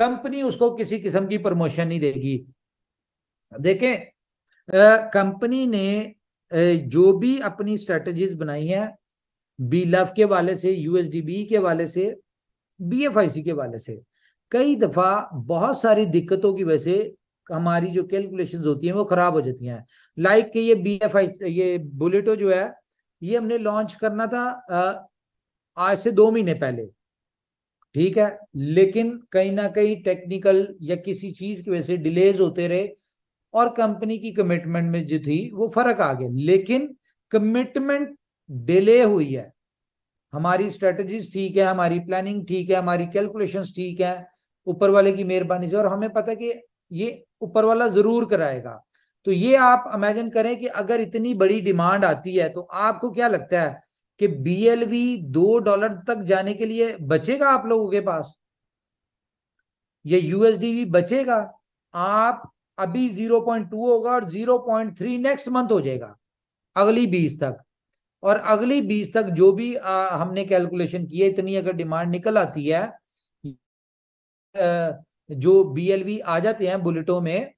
company उसको किसी किस्म की प्रमोशन नहीं देगी देखें कंपनी ने जो भी अपनी स्ट्रेटजीज बनाई है बी लव के वाले से यूएसडीबी e के वाले से बीएफआईसी के वाले से कई दफा बहुत सारी दिक्कतों की वजह से हमारी जो कैलकुलेशन होती है वो खराब हो जाती हैं लाइक कि ये बी एफ आई ये बुलेटो जो है ये हमने लॉन्च करना था आज से दो महीने पहले ठीक है लेकिन कहीं ना कहीं टेक्निकल या किसी चीज की वजह से डिलेज होते रहे और कंपनी की कमिटमेंट में जो थी वो फर्क आ गया लेकिन कमिटमेंट डिले हुई है हमारी स्ट्रेटजीज ठीक है हमारी प्लानिंग ठीक है हमारी कैलकुलेशंस ठीक है ऊपर वाले की मेहरबानी से और हमें पता है कि ये ऊपर वाला जरूर कराएगा तो ये आप इमेजिन करें कि अगर इतनी बड़ी डिमांड आती है तो आपको क्या लगता है कि वी दो डॉलर तक जाने के लिए बचेगा आप लोगों के पास ये यूएसडी भी बचेगा आप अभी 0.2 होगा और 0.3 नेक्स्ट मंथ हो जाएगा अगली 20 तक और अगली 20 तक जो भी आ, हमने कैलकुलेशन की है इतनी अगर डिमांड निकल आती है जो बीएलवी आ जाते हैं बुलेटों में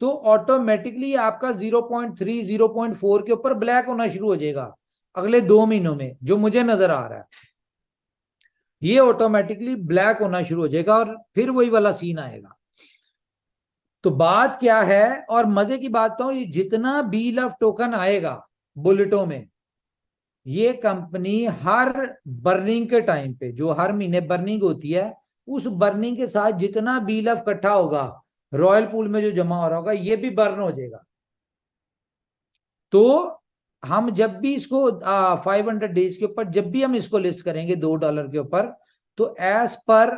तो ऑटोमेटिकली आपका 0.3 0.4 के ऊपर ब्लैक होना शुरू हो जाएगा अगले दो महीनों में जो मुझे नजर आ रहा है ये ऑटोमेटिकली ब्लैक होना शुरू हो जाएगा और फिर वही वाला सीन आएगा तो बात क्या है और मजे की बात कहूं तो ये जितना बी लव टोकन आएगा बुलेटों में ये कंपनी हर बर्निंग के टाइम पे जो हर महीने बर्निंग होती है उस बर्निंग के साथ जितना बी लव इकट्ठा होगा रॉयल पूल में जो जमा हो रहा होगा ये भी बर्न हो जाएगा तो हम जब भी इसको फाइव हंड्रेड डेज के ऊपर जब भी हम इसको लिस्ट करेंगे दो डॉलर के ऊपर तो एज पर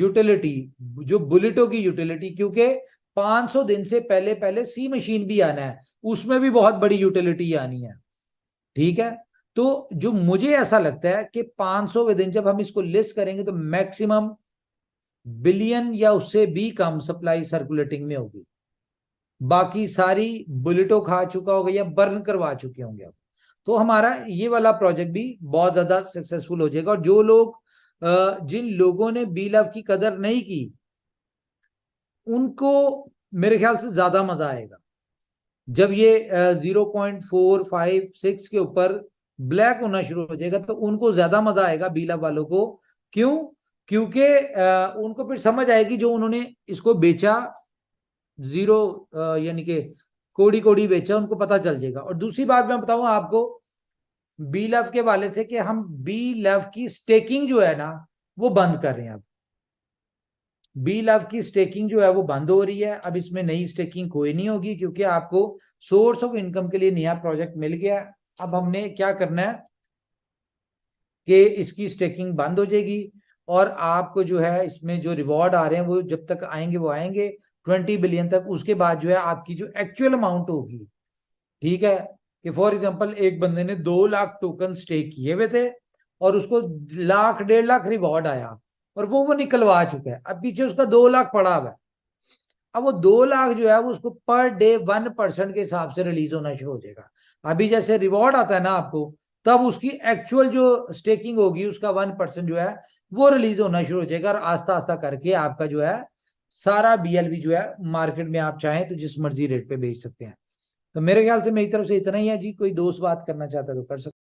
यूटिलिटी जो बुलेटो की यूटिलिटी क्योंकि 500 दिन से पहले पहले सी मशीन भी आना है उसमें भी बहुत बड़ी यूटिलिटी आनी है ठीक है तो जो मुझे ऐसा लगता है कि सौ दिन जब हम इसको लिस्ट करेंगे तो मैक्सिमम बिलियन या उससे भी कम सप्लाई सर्कुलेटिंग में होगी बाकी सारी बुलेटो खा चुका होगा या बर्न करवा चुके होंगे आप तो हमारा ये वाला प्रोजेक्ट भी बहुत ज्यादा सक्सेसफुल हो जाएगा और जो लोग जिन लोगों ने बी लव की कदर नहीं की उनको मेरे ख्याल से ज्यादा मजा आएगा जब ये zero point four five six के ऊपर ब्लैक होना शुरू हो जाएगा तो उनको ज्यादा मजा आएगा बी लव वालों को क्यों क्योंकि उनको फिर समझ आएगी जो उन्होंने इसको बेचा जीरो यानी कि कोड़ी कोड़ी बेचा उनको पता चल जाएगा और दूसरी बात मैं बताऊं आपको बी लव के वाले से कि हम बी लव की स्टेकिंग जो है ना वो बंद कर रहे हैं अब बी लव की स्टेकिंग जो है वो बंद हो रही है अब इसमें नई स्टेकिंग कोई नहीं होगी क्योंकि आपको सोर्स ऑफ इनकम के लिए नया प्रोजेक्ट मिल गया अब हमने क्या करना है कि इसकी स्टेकिंग बंद हो जाएगी और आपको जो है इसमें जो रिवॉर्ड आ रहे हैं वो जब तक आएंगे वो आएंगे ट्वेंटी बिलियन तक उसके बाद जो है आपकी जो एक्चुअल अमाउंट होगी ठीक है कि फॉर एग्जाम्पल एक बंदे ने दो लाख टोकन स्टेक किए हुए थे और उसको लाख डेढ़ लाख रिवॉर्ड आया और वो वो निकलवा चुका है अब पीछे उसका दो लाख पड़ा हुआ है अब वो दो लाख जो है वो उसको पर डे वन परसेंट के हिसाब से रिलीज होना शुरू हो जाएगा अभी जैसे रिवॉर्ड आता है ना आपको तब उसकी एक्चुअल जो स्टेकिंग होगी उसका वन परसेंट जो है वो रिलीज होना शुरू हो जाएगा और आस्ता आस्ता करके आपका जो है सारा बीएलबी जो है मार्केट में आप चाहें तो जिस मर्जी रेट पे बेच सकते हैं तो मेरे ख्याल से मेरी तरफ से इतना ही है जी कोई दोस्त बात करना चाहता है तो कर सकते